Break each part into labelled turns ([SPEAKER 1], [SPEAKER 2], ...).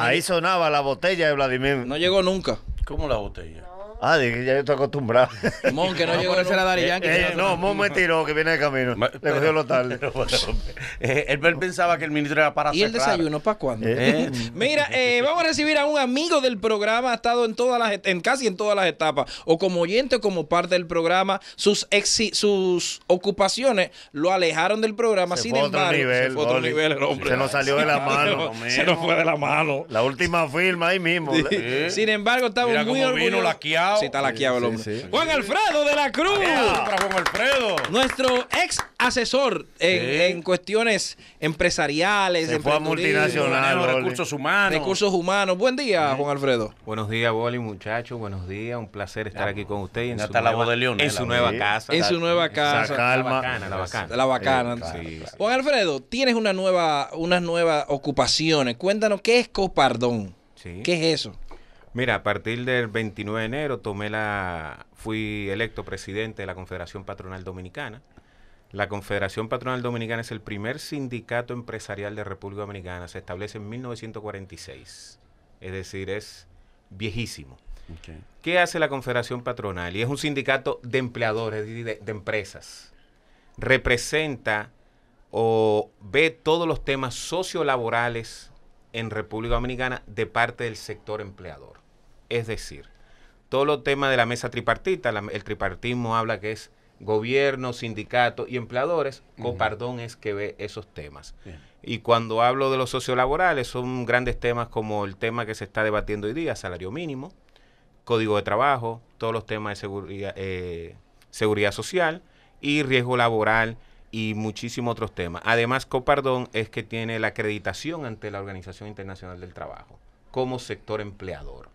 [SPEAKER 1] Ahí sonaba la botella de Vladimir. No llegó nunca. ¿Cómo la botella? Ah, ya yo estoy acostumbrado. Mon, que no, ah, llegó a ser a Dari Yankee. no, Mon me tiró, que viene de camino. Le cogió lo tarde. él, eh, pensaba que el ministro era para ¿Y el desayuno para cuándo? Eh. Eh, mira, vamos a recibir a un amigo del programa, ha estado en todas las en casi en todas las etapas, o como oyente o como parte del programa, sus sus ocupaciones lo alejaron del programa, Se otro nivel, se otro nivel Se nos salió de la mano. se nos fue de la mano. La última firma ahí mismo. Sin embargo, estamos muy orgullosos. Juan Alfredo de la Cruz. Juan Alfredo. Nuestro ex asesor en, cuestiones empresariales. de multinacional. Recursos
[SPEAKER 2] humanos. Recursos humanos. Buen día, Juan Alfredo. Buenos días, Boli, muchachos. Buenos días. Un placer estar aquí con usted. Y en su la voz de León En su nueva casa. En su nueva casa. La bacana, la bacana. La bacana. Juan Alfredo, tienes
[SPEAKER 1] una nueva, unas nuevas ocupaciones. Cuéntanos, ¿qué es
[SPEAKER 2] Copardón? ¿Qué es eso? Mira, a partir del 29 de enero tomé la, fui electo presidente de la Confederación Patronal Dominicana. La Confederación Patronal Dominicana es el primer sindicato empresarial de República Dominicana. Se establece en 1946. Es decir, es viejísimo. ¿Qué hace la Confederación Patronal? Y es un sindicato de empleadores, de empresas. Representa o ve todos los temas sociolaborales en República Dominicana de parte del sector empleador. Es decir, todos los temas de la mesa tripartita, el tripartismo habla que es gobierno, sindicato y empleadores, Copardón es que ve esos temas. Y cuando hablo de los sociolaborales, son grandes temas como el tema que se está debatiendo hoy día, salario mínimo, código de trabajo, todos los temas de seguridad, eh, seguridad social y riesgo laboral y muchísimos otros temas. Además, Copardón es que tiene la acreditación ante la Organización Internacional del Trabajo como sector empleador.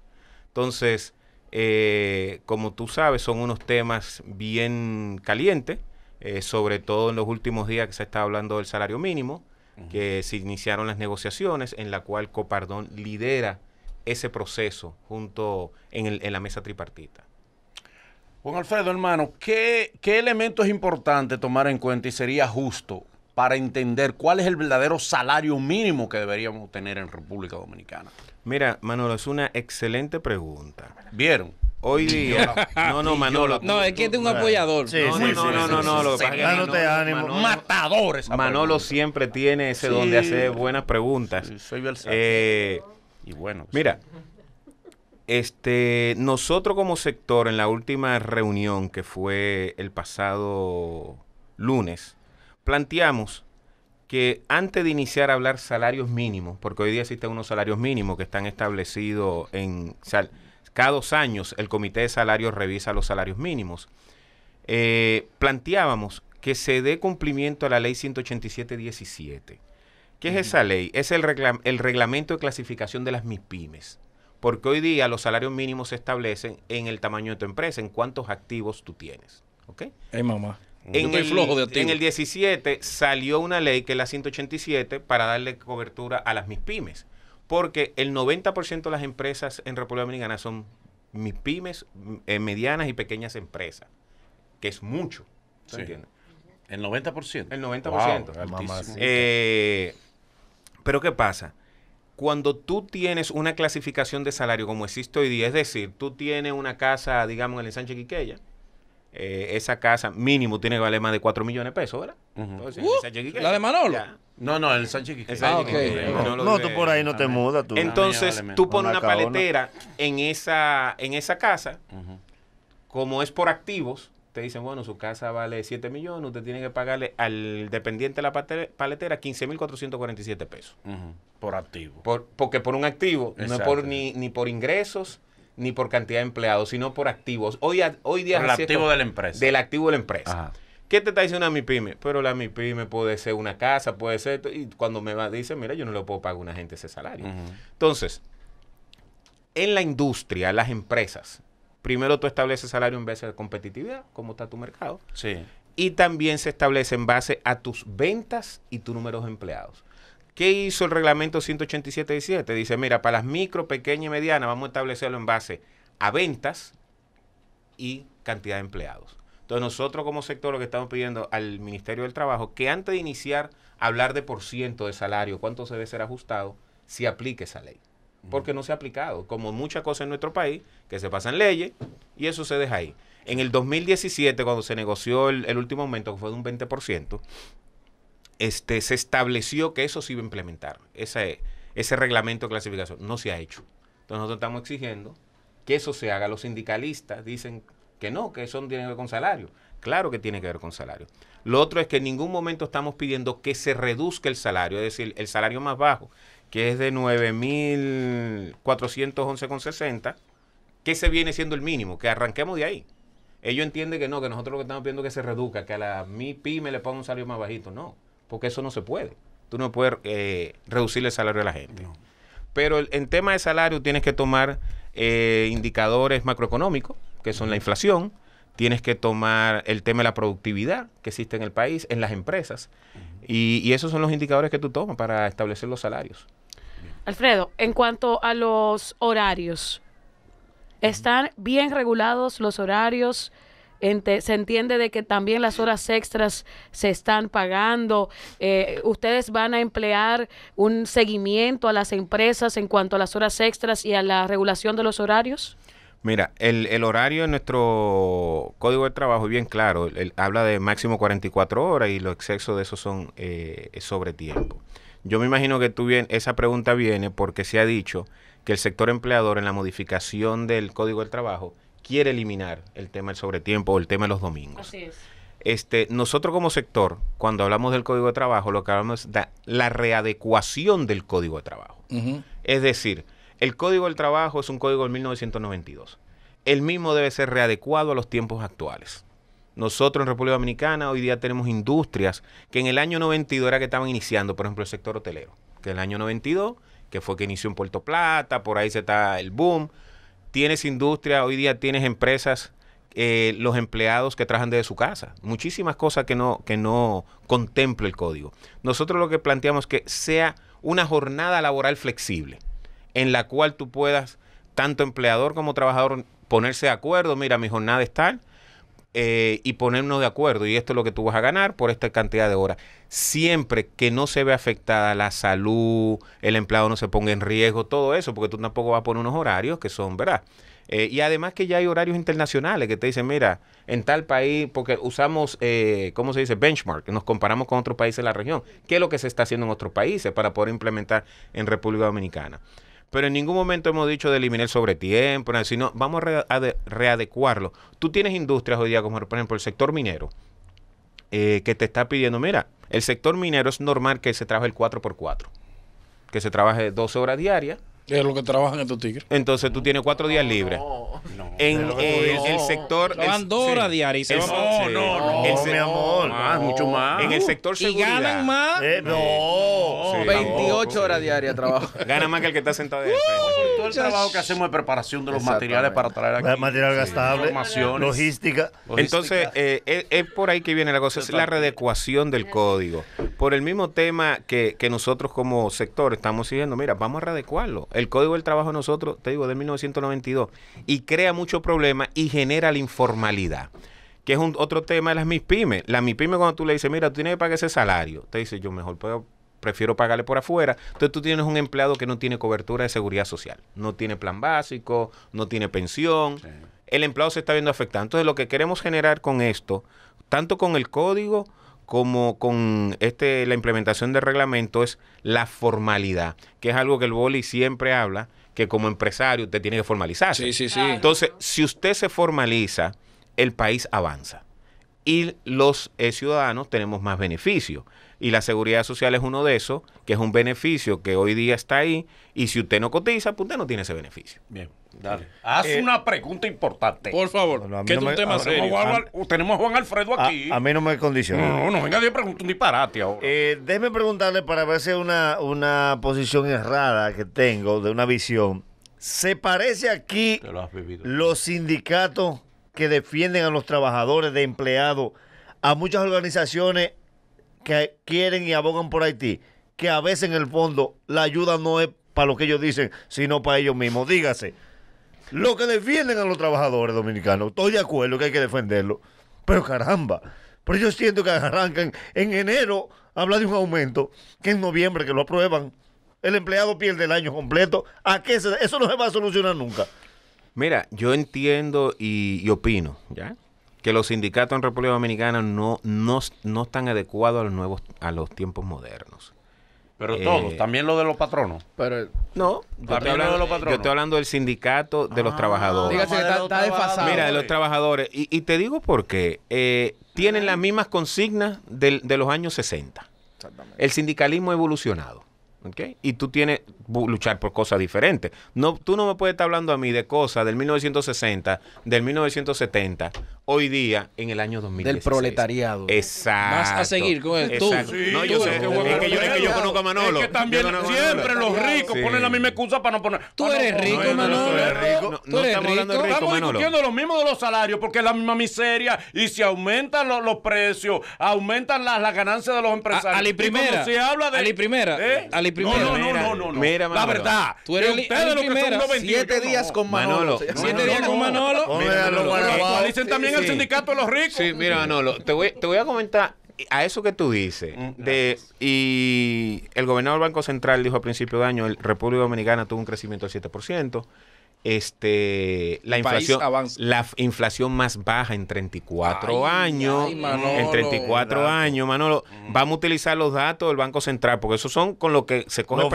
[SPEAKER 2] Entonces, eh, como tú sabes, son unos temas bien calientes, eh, sobre todo en los últimos días que se está hablando del salario mínimo, que se iniciaron las negociaciones en la cual Copardón lidera ese proceso junto en, la mesa tripartita. Juan Alfredo, hermano, ¿qué, ¿qué elemento es importante tomar en cuenta y sería justo para entender cuál es el verdadero salario mínimo que deberíamos tener en República Dominicana? Mira, Manolo, es una excelente pregunta. ¿Vieron? Hoy día. No, no, Manolo. No, es que es un apoyador. Sí, no, sí, no, sí, no, no, no, no, no, ánimo. Matadores. Manolo siempre tiene ese donde de hacer buenas preguntas. soy no, eh, y bueno. mira, este, nosotros como sector en la última reunión que fue el pasado lunes, planteamos que antes de iniciar a hablar salarios mínimos, porque hoy día existen unos salarios mínimos que están establecidos en... cada dos años el Comité de Salarios revisa los salarios mínimos. Eh, planteábamos que se dé cumplimiento a la ley 187.17. ¿Qué es esa ley? Es el, reglamento de clasificación de las MIPIMES. Porque hoy día los salarios mínimos se establecen en el tamaño de tu empresa, en cuántos activos tú tienes. ¿Ok? Hey, mamá. En el, 17 salió una ley que es la 187 para darle cobertura a las pymes porque el 90% de las empresas en República Dominicana son mispymes pymes eh, medianas y pequeñas empresas, que es mucho. ¿se El 90%. El 90%. Eh, pero ¿qué pasa? Cuando tú tienes una clasificación de salario como existe hoy día, es decir, tú tienes una casa, digamos, en el Sánchez Quiqueya, eh, esa casa mínimo tiene que valer más de 4 millones de pesos, ¿verdad? Uh,
[SPEAKER 1] ¿La de Manolo? No, no, el Sánchez ah, no, tú por ahí no te mudas. Entonces, tú pones una paletera
[SPEAKER 2] en esa, en esa casa, como es por activos, te dicen, bueno, su casa vale 7 millones, usted tiene que pagarle al dependiente de la paletera 15.447 pesos. pesos Por activo. porque por un activo, no por, ni por ingresos, ni por cantidad de empleados, sino por activos. Hoy, hoy día... activo de la empresa. Del activo de la empresa. ¿Qué te está diciendo una pyme Pero la MIPYME puede ser una casa, puede ser... Y cuando me va, dice, mira, yo no le puedo pagar a una gente ese salario. Entonces, en la industria, las empresas, primero tú estableces salario en base a competitividad, como está tu mercado. Sí. Y también se establece en base a tus ventas y tu número de empleados. ¿Qué hizo el reglamento 187.17? Dice, mira, para las micro, pequeña y medianas vamos a establecerlo en base a ventas y cantidad de empleados. Entonces nosotros como sector lo que estamos pidiendo al Ministerio del Trabajo, que antes de iniciar hablar de por ciento de salario, cuánto se debe ser ajustado, se aplique esa ley. Porque no se ha aplicado, como muchas cosas en nuestro país, que se pasan leyes y eso se deja ahí. En el 2017, cuando se negoció el, el último aumento, que fue de un 20%, este, se estableció que eso se iba a implementar, ese, ese reglamento de clasificación. No se ha hecho. Entonces nosotros estamos exigiendo que eso se haga. Los sindicalistas dicen que no, que eso no tiene que ver con salario. Claro que tiene que ver con salario. Lo otro es que en ningún momento estamos pidiendo que se reduzca el salario, es decir, el salario más bajo, que es de 9.411,60, que se viene siendo el mínimo, que arranquemos de ahí. Ellos entienden que no, que nosotros lo que estamos pidiendo es que se reduzca, que a la mi me le ponga un salario más bajito. No, porque eso no se puede. Tú no puedes eh, reducir el salario a la gente. Pero en tema de salario tienes que tomar eh, indicadores macroeconómicos, que son la inflación, tienes que tomar el tema de la productividad que existe en el país, en las empresas, y, y esos son los indicadores que tú tomas para establecer los salarios.
[SPEAKER 1] Alfredo, en cuanto a los horarios, ¿están bien regulados los horarios? se entiende de que también las horas extras se están pagando. Eh, ustedes van a emplear un seguimiento a las empresas en cuanto a las horas extras y a la regulación de los horarios.
[SPEAKER 2] Mira, el, horario en nuestro código de trabajo es bien claro. habla de máximo 44 horas y los excesos de eso son eh, sobre tiempo. Yo me imagino que tú bien, esa pregunta viene porque se ha dicho que el sector empleador en la modificación del código del trabajo quiere eliminar el tema del sobretiempo o el tema de los domingos. Este, nosotros como sector, cuando hablamos del código de trabajo, lo que hablamos es la readecuación del código de trabajo. Es decir, el código del trabajo es un código del 1992. El mismo debe ser readecuado a los tiempos actuales. Nosotros en República Dominicana hoy día tenemos industrias que en el año 92 era que estaban iniciando, por ejemplo, el sector hotelero, que en el año 92, que fue que inició en Puerto Plata, por ahí se está el boom tienes industria, hoy día tienes empresas, eh, los empleados que trabajan desde su casa. Muchísimas cosas que no, que no contempla el código. Nosotros lo que planteamos es que sea una jornada laboral flexible, en la cual tú puedas, tanto empleador como trabajador, ponerse de acuerdo, mira, mi jornada es tal, eh, y ponernos de acuerdo. Y esto es lo que tú vas a ganar por esta cantidad de horas. Siempre que no se ve afectada la salud, el empleado no se ponga en riesgo, todo eso, porque tú tampoco vas a poner unos horarios que son, ¿verdad? Eh, y además que ya hay horarios internacionales que te dicen, mira, en tal país, porque usamos, eh, ¿cómo se dice? Benchmark, nos comparamos con otros países de la región. ¿Qué es lo que se está haciendo en otros países para poder implementar en República Dominicana? pero en ningún momento hemos dicho de eliminar el sobretiempo, sino vamos a readecuarlo. Tú tienes industrias hoy día, como por ejemplo el sector minero, eh, que te está pidiendo, mira, el sector minero es normal que se trabaje el 4x4, que se trabaje 12 horas diarias, es lo que trabajan estos tigres. Entonces tú tienes cuatro días libres. No, no, en el, sector. Trabajan dos horas diarias. No, no, no, mi amor. Más, mucho más. En el sector seguridad. ¿Y ganan más? Eh, no. 28 horas diarias trabajo Gana más que el que está sentado ahí. Todo el trabajo que hacemos de preparación de los materiales para traer aquí. material gastable. Logística. Entonces, eh, es, por ahí que viene la cosa. Es la redecuación del código por el mismo tema que, nosotros como sector estamos siguiendo, mira, vamos a adecuarlo El Código del Trabajo nosotros, te digo, de 1992, y crea muchos problemas y genera la informalidad que es un, otro tema de las MIPYME. Las MIPYME cuando tú le dices, mira, tú tienes que pagar ese salario, te dice, yo mejor prefiero pagarle por afuera. Entonces tú tienes un empleado que no tiene cobertura de seguridad social, no tiene plan básico, no tiene pensión. El empleado se está viendo afectado. Entonces lo que queremos generar con esto, tanto con el código como con este, la implementación del reglamento es la formalidad, que es algo que el boli siempre habla, que como empresario usted tiene que formalizarse. Entonces, si usted se formaliza, el país avanza y los eh, ciudadanos tenemos más beneficios y la seguridad social es uno de esos, que es un beneficio que hoy día está ahí, y si usted no cotiza, pues usted no tiene ese beneficio. Bien, dale. Eh, Haz eh, una pregunta importante. Por favor, que es un tema serio.
[SPEAKER 1] tenemos a Juan Alfredo aquí. A, mí no me condiciona. No, no, venga,
[SPEAKER 2] yo pregunto un disparate ahora.
[SPEAKER 1] Eh, déjeme preguntarle para ver si una, una posición errada que tengo, de una visión. ¿Se parece aquí los sindicatos que defienden a los trabajadores de empleados a muchas organizaciones que quieren y abogan por Haití, que a veces en el fondo la ayuda no es para lo que ellos dicen, sino para ellos mismos. Dígase, lo que defienden a los trabajadores dominicanos, estoy de acuerdo que hay que defenderlo, pero caramba, pero yo siento que arrancan en enero, habla de un aumento, que en noviembre que lo aprueban, el empleado pierde el año completo, ¿a qué eso no se va a solucionar nunca?
[SPEAKER 2] Mira, yo entiendo y, y opino, ¿ya? que los sindicatos en República Dominicana no, no, están adecuados a los nuevos, a los tiempos modernos. Pero todos, eh, también lo de los patronos. Pero no, yo estoy, hablando, del sindicato de los ah, trabajadores. Mira, de los trabajadores. Y, te digo por qué. Eh, tienen las mismas consignas de los años 60. Exactamente. El sindicalismo ha evolucionado. Okay. Y tú tienes luchar por cosas diferentes. No, tú no me puedes estar hablando a mí de cosas del 1960, del 1970, hoy día, en el año 2000. Del proletariado. Exacto. Vas a seguir con el tú. no, yo sé. Es, que yo, que yo, conozco a Manolo. Es que también siempre los ricos ponen
[SPEAKER 1] la misma excusa para no poner. Tú ah, eres rico, Manolo. ¿tú eres rico? hablando rico, Estamos discutiendo lo mismo de los salarios porque es la misma miseria. Y si aumentan los, los precios, aumentan las ganancias de los empresarios. A, la primera. se A primera. ¿Eh? No, no, no, no, no. Mira, La verdad. Tú eres el, lo que Siete días con Manolo. Siete días con Manolo. Dicen también el sindicato de los ricos. Sí, mira,
[SPEAKER 2] Manolo, te voy, a comentar a eso que tú dices, mm, de, y el gobernador del Banco Central dijo a principio de año, el República Dominicana tuvo un crecimiento del 7%, este la inflación la inflación más baja en 34 años en 34 años Manolo mm. vamos a utilizar los datos del Banco Central porque esos son con lo que se coge los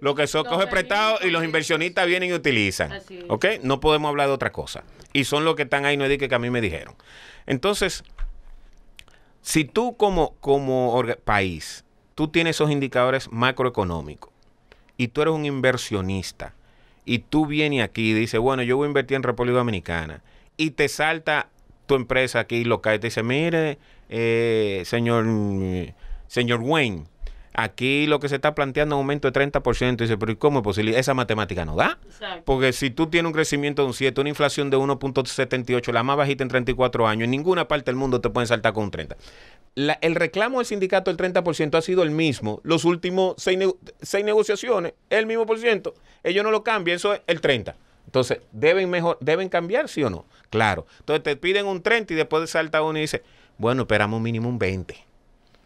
[SPEAKER 2] lo que se coge prestado y los inversionistas vienen y utilizan ¿ok? no podemos hablar de otra cosa y son los que están ahí no es que a mí me dijeron entonces si tú como como país tú tienes esos indicadores macroeconómicos y tú eres un inversionista y tú vienes aquí y dices, bueno, yo voy a invertir en República Dominicana y te salta tu empresa aquí local y te dice, mire, eh, señor, señor Wayne, Aquí lo que se está planteando es un aumento de 30%. Dice, pero ¿y cómo es posible? Esa matemática no da. Porque si tú tienes un crecimiento de un 7, una inflación de 1.78, la más bajita en 34 años, en ninguna parte del mundo te pueden saltar con un 30. el reclamo del sindicato del 30% ha sido el mismo los últimos seis, negociaciones, el mismo por ciento. Ellos no lo cambian, eso es el 30%. Entonces, ¿deben, mejor, ¿deben cambiar, sí o no? Claro. Entonces, te piden un 30 y después salta uno y dice, bueno, esperamos mínimo un 20.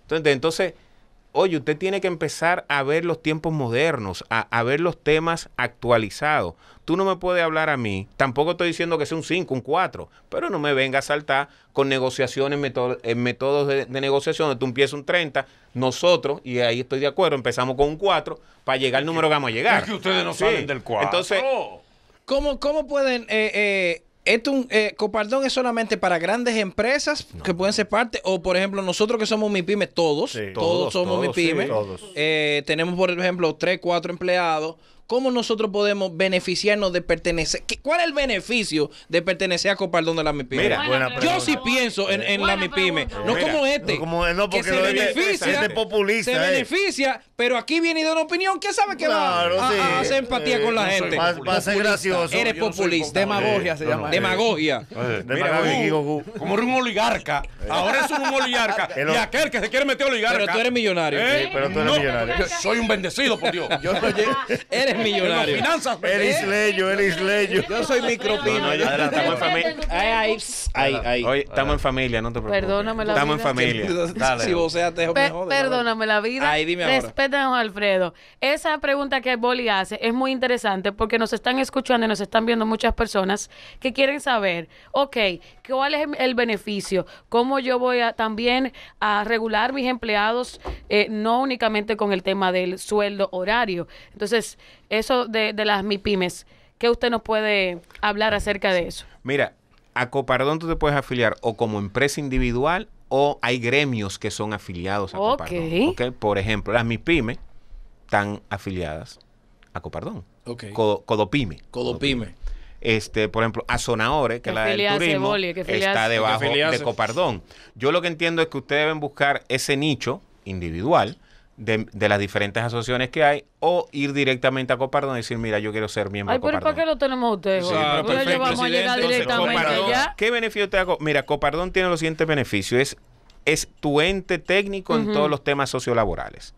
[SPEAKER 2] Entonces, entonces oye, usted tiene que empezar a ver los tiempos modernos, a, ver los temas actualizados. Tú no me puedes hablar a mí, tampoco estoy diciendo que sea un 5, un 4, pero no me venga a saltar con negociaciones, eh, métodos de, negociación, tú empiezas un 30, nosotros, y ahí estoy de acuerdo, empezamos con un 4 para llegar al número que vamos a llegar. Es que ustedes no saben del 4. Entonces,
[SPEAKER 1] ¿cómo, cómo pueden... Eh, eh, esto un, eh, Copardón es solamente para grandes empresas que pueden ser parte, o por ejemplo, nosotros que somos mi todos, todos, todos, somos mi pyme eh, tenemos por ejemplo 3, 4 empleados ¿Cómo nosotros podemos beneficiarnos de pertenecer? ¿Cuál es el beneficio de pertenecer a Copardón de la MIPYME? Mira, yo sí pienso en, la MIPYME, no como este. porque que se beneficia, populista, se eh. beneficia, pero aquí viene de una opinión que sabe qué va a, hacer empatía con la eh, gente. Va a ser gracioso. Eres populista. Demagogia se llama. Demagogia. Como un oligarca. Eh. Ahora es un oligarca. Y aquel que se quiere meter oligarca. Pero tú eres millonario. Pero tú eres millonario. Soy un bendecido, por Dios. Yo
[SPEAKER 2] eres es millonario. Finanzas,
[SPEAKER 1] el isleño, el ¿Eh? isleño. Yo soy micropino. No, no, adelante, adelantamos en familia. Ay, ay.
[SPEAKER 2] Ay, estamos en familia, no te preocupes. Perdóname la estamos vida. en familia. Si vos seas,
[SPEAKER 1] Perdóname la vida. Alfredo. Esa pregunta que Boli hace es muy interesante porque nos están escuchando y nos están viendo muchas personas que quieren saber, ok, ¿cuál es el beneficio? ¿Cómo yo voy a también a regular mis empleados, eh, no únicamente con el tema del sueldo horario? Entonces, eso de, de las MIPIMES, ¿qué usted nos puede hablar acerca de eso?
[SPEAKER 2] Mira, a Copardón tú te puedes afiliar o como empresa individual o hay gremios que son afiliados a Copardón. Por ejemplo, las MIPYME están afiliadas a Copardón. Okay. Codopime. Codopime. Este, por ejemplo, a Sonaore, que la del turismo, está debajo de Copardón. Yo lo que entiendo es que ustedes deben buscar ese nicho individual de, las diferentes asociaciones que hay o ir directamente a Copardón y decir, mira, yo quiero ser miembro de Copardón. pero
[SPEAKER 1] qué lo tenemos ustedes? vamos a directamente
[SPEAKER 2] ¿Qué beneficio te hago? Mira, Copardón tiene los siguientes beneficios. Es, es tu ente técnico en todos los temas sociolaborales.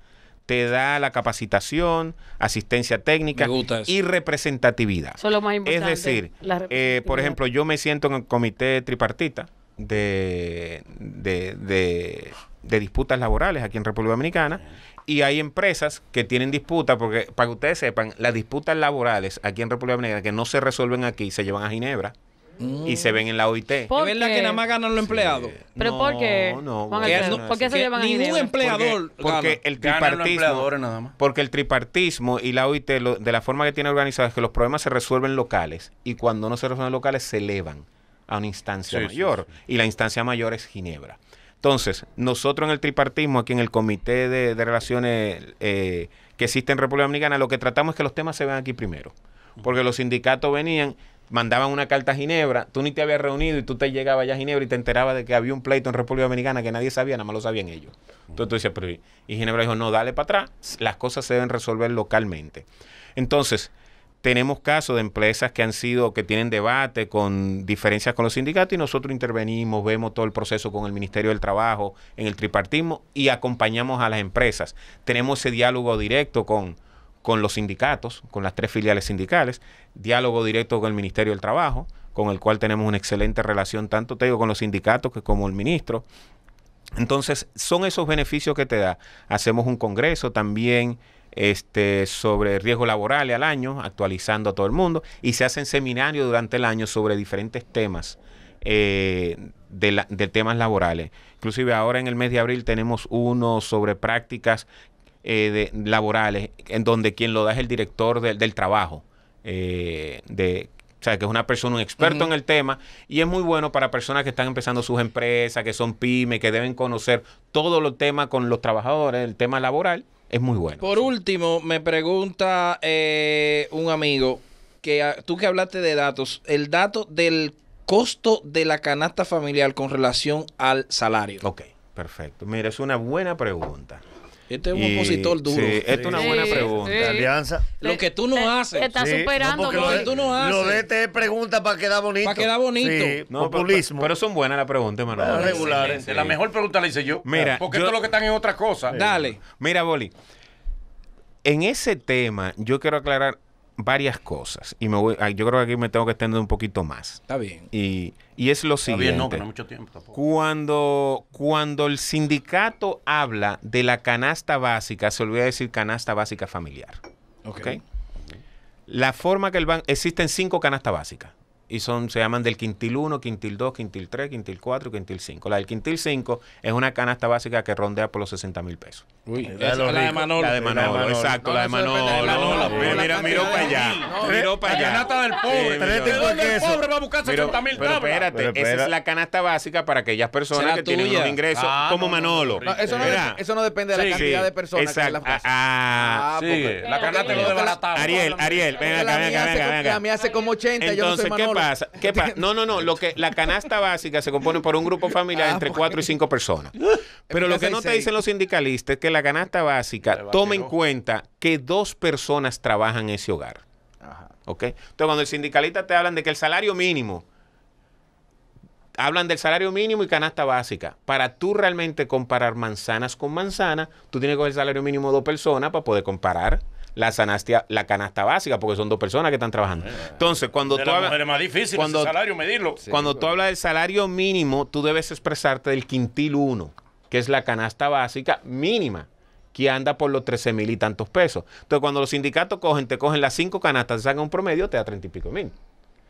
[SPEAKER 2] Te da la capacitación, asistencia técnica y representatividad. Eso
[SPEAKER 1] es lo más importante. Es decir,
[SPEAKER 2] eh, por ejemplo, yo me siento en el comité tripartita de, de, disputas laborales aquí en República Dominicana y hay empresas que tienen disputas, porque para que ustedes sepan, las disputas laborales aquí en República Dominicana que no se resuelven aquí se llevan a Ginebra. y se mm. ven en la OIT. ¿Es
[SPEAKER 1] verdad que nada más ganan los empleados? ¿Pero por qué? porque se llevan Ningún empleador porque, el tripartismo,
[SPEAKER 2] Porque el tripartismo y la OIT, de la forma que tiene organizado es que los problemas se resuelven locales y cuando no se resuelven locales se elevan a una instancia mayor. Y la instancia mayor es Ginebra. Entonces, nosotros en el tripartismo, aquí en el Comité de, Relaciones eh, que existe en República Dominicana, lo que tratamos es que los temas se vean aquí primero. Porque los sindicatos venían, mandaban una carta a Ginebra, tú ni te habías reunido y tú te llegabas allá a Ginebra y te enterabas de que había un pleito en República Dominicana que nadie sabía, nada más lo sabían ellos. Entonces tú dices, pero, y Ginebra dijo, no, dale para atrás, las cosas se deben resolver localmente. Entonces, tenemos casos de empresas que han sido, que tienen debate con diferencias con los sindicatos y nosotros intervenimos, vemos todo el proceso con el Ministerio del Trabajo, en el tripartismo y acompañamos a las empresas. Tenemos ese diálogo directo con, con los sindicatos, con las tres filiales sindicales, diálogo directo con el Ministerio del Trabajo, con el cual tenemos una excelente relación, tanto te digo, con los sindicatos que como el ministro. Entonces, son esos beneficios que te da. Hacemos un congreso también este, sobre riesgos laborales al año, actualizando a todo el mundo, y se hacen seminarios durante el año sobre diferentes temas. Eh, de, la, temas laborales. Inclusive ahora en el mes de abril tenemos uno sobre prácticas eh, laborales, en donde quien lo da es el director del trabajo, eh, de, o sea, que es una persona, un experto en el tema, y es muy bueno para personas que están empezando sus empresas, que son pymes, que deben conocer todos los temas con los trabajadores, el tema laboral, es muy bueno. Por último, me pregunta eh, un amigo
[SPEAKER 1] que ah, tú que hablaste de datos, el dato del costo de la canasta
[SPEAKER 2] familiar con relación al salario. Ok, perfecto. Mira, es una buena pregunta.
[SPEAKER 1] Este es un opositor duro. Sí, esta es una buena pregunta. Alianza. Lo que tú no haces. Te está superando. lo, que tú no haces. Lo de este es pregunta para quedar bonito. Para quedar bonito. populismo.
[SPEAKER 2] Pero, son buenas las preguntas, hermano. Ah, regulares. La mejor pregunta la hice yo. Mira. Porque esto es lo que están en otra cosa. Dale. Mira, Boli. En ese tema, yo quiero aclarar varias cosas. Y me voy, yo creo que aquí me tengo que extender un poquito más. Está bien. Y, es lo Está siguiente. Bien, no, pero mucho tiempo Cuando, cuando el sindicato habla de la canasta básica, se olvida decir canasta básica familiar. Ok. La forma que el banco. Existen cinco canastas básicas y son, se llaman del quintil 1, quintil 2, quintil 3, quintil 4, quintil 5. La del quintil 5 es una canasta básica que rondea por los 60 mil pesos. Uy, la, la, de Manolo. La de Manolo, exacto, la de Manolo. Mira, miro para allá. Miró para allá. La canasta del pobre. Eh, tres pobre va a buscar 60 mil Pero espérate, esa es la canasta básica para aquellas personas que tienen un ingreso como Manolo. Eso no depende de la cantidad de personas que la ah, ah, sí. La canasta lo desbarataba. Ariel, Ariel, venga acá, venga, venga. hace como 80, yo no soy Manolo. ¿Qué pasa? No, no, no. Lo que, la canasta básica se compone por un grupo familiar ah, entre pues. cuatro y cinco personas. Pero lo que no te dicen los sindicalistas es que la canasta básica toma en cuenta que dos personas trabajan en ese hogar. ¿Ok? Entonces, cuando el sindicalista te hablan de que el salario mínimo hablan del salario mínimo y canasta básica. Para tú realmente comparar manzanas con manzanas, tú tienes que coger el salario mínimo de dos personas para poder comparar la, canasta básica, porque son dos personas que están trabajando. Eh, Entonces, cuando tú hablas. más difícil cuando, cuando tú hablas del salario mínimo, tú debes expresarte del quintil 1, que es la canasta básica mínima que anda por los 13 mil y tantos pesos. Entonces, cuando los sindicatos cogen, te cogen las cinco canastas, te sacan un promedio, te da 30 y pico mil.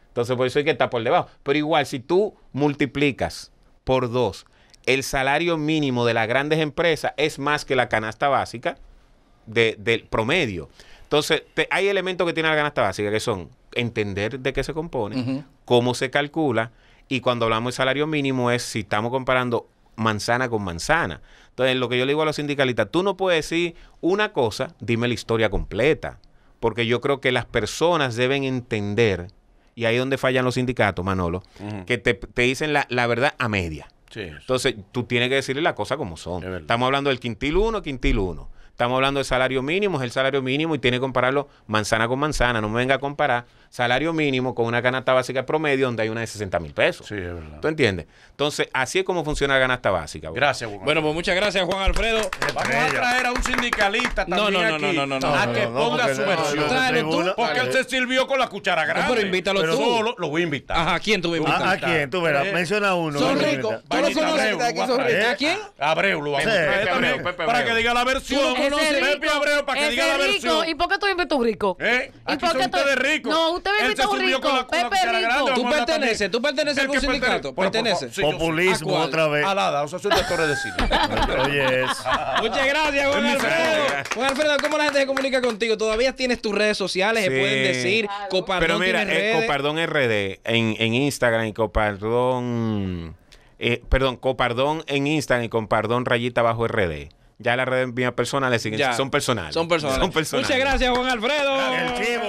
[SPEAKER 2] Entonces, por eso hay que estar por debajo. Pero igual, si tú multiplicas por dos el salario mínimo de las grandes empresas es más que la canasta básica, de, del promedio. Entonces, hay elementos que tiene la ganasta básica que son entender de qué se compone, cómo se calcula, y cuando hablamos de salario mínimo es si estamos comparando manzana con manzana. Entonces, lo que yo le digo a los sindicalistas, tú no puedes decir una cosa, dime la historia completa, porque yo creo que las personas deben entender, y ahí es donde fallan los sindicatos, Manolo, que te, dicen la, verdad a media. Entonces, tú tienes que decirle la cosa como son. Estamos hablando del quintil 1, quintil 1 Estamos hablando de salario mínimo, es el salario mínimo y tiene que compararlo manzana con manzana. No me venga a comparar salario mínimo con una canasta básica promedio donde hay una de 60 mil pesos. Sí, es verdad. ¿Tú entiendes? Entonces, así es como funciona la canasta básica. Gracias, Juan. Bueno, pues muchas gracias,
[SPEAKER 1] Juan Alfredo. Vamos a traer a un sindicalista también no, no, no, no, no, no, a que ponga su versión. porque él se sirvió
[SPEAKER 2] con la cuchara grande. pero invítalo pero tú. No,
[SPEAKER 1] lo voy a invitar. Ajá, ¿quién tú vas a invitar? ¿A, quién? Tú verás, eh, menciona uno. Son ricos. lo ¿A ¿Eh? quién? Abreu lo vamos Para que diga la versión conoce Pepe Abreu para que diga la versión. ¿Y por qué tú invitas un rico? ¿Eh? ¿Y por qué tú No, usted me invita un rico. Pepe Rico. Tú perteneces, tú perteneces a algún sindicato. Perteneces. Populismo otra vez. Alada, o sea, soy doctor de cine. Oye, Muchas gracias, Juan Alfredo. Juan Alfredo, ¿cómo la gente se comunica contigo? Todavía tienes tus redes sociales, se pueden decir. Copardón Pero mira, eh,
[SPEAKER 2] Copardón RD en Instagram y Copardón... Eh, perdón, Copardón en Instagram y Copardón rayita bajo RD. Ya las redes mías personales siguen. Son personales. Son personales. Son personales. Muchas
[SPEAKER 1] gracias, Juan Alfredo.